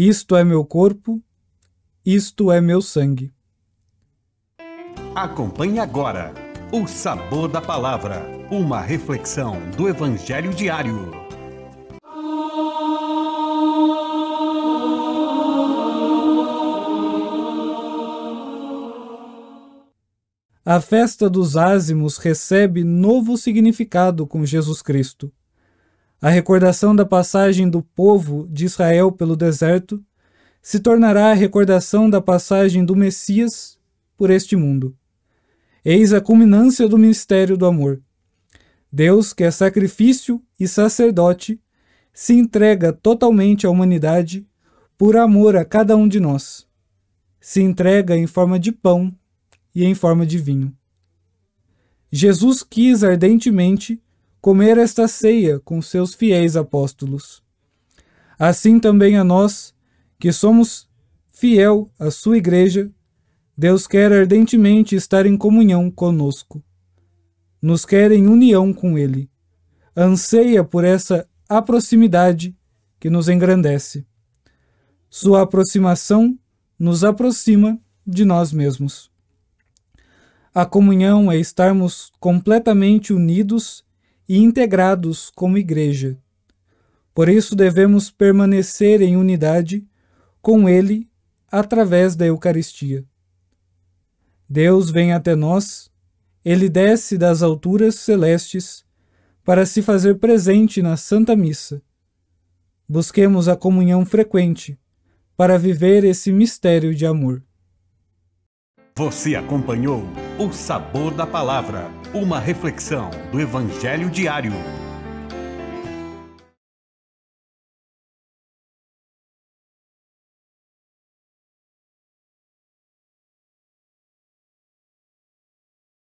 Isto é meu corpo, isto é meu sangue. Acompanhe agora o sabor da palavra, uma reflexão do Evangelho diário. A festa dos ázimos recebe novo significado com Jesus Cristo. A recordação da passagem do povo de Israel pelo deserto se tornará a recordação da passagem do Messias por este mundo. Eis a culminância do ministério do amor. Deus, que é sacrifício e sacerdote, se entrega totalmente à humanidade por amor a cada um de nós. Se entrega em forma de pão e em forma de vinho. Jesus quis ardentemente comer esta ceia com seus fiéis apóstolos. Assim também a nós, que somos fiel à sua igreja, Deus quer ardentemente estar em comunhão conosco. Nos quer em união com ele. Anseia por essa aproximidade que nos engrandece. Sua aproximação nos aproxima de nós mesmos. A comunhão é estarmos completamente unidos e integrados como igreja. Por isso devemos permanecer em unidade com Ele através da Eucaristia. Deus vem até nós, Ele desce das alturas celestes para se fazer presente na Santa Missa. Busquemos a comunhão frequente para viver esse mistério de amor. Você acompanhou o Sabor da Palavra. Uma reflexão do Evangelho diário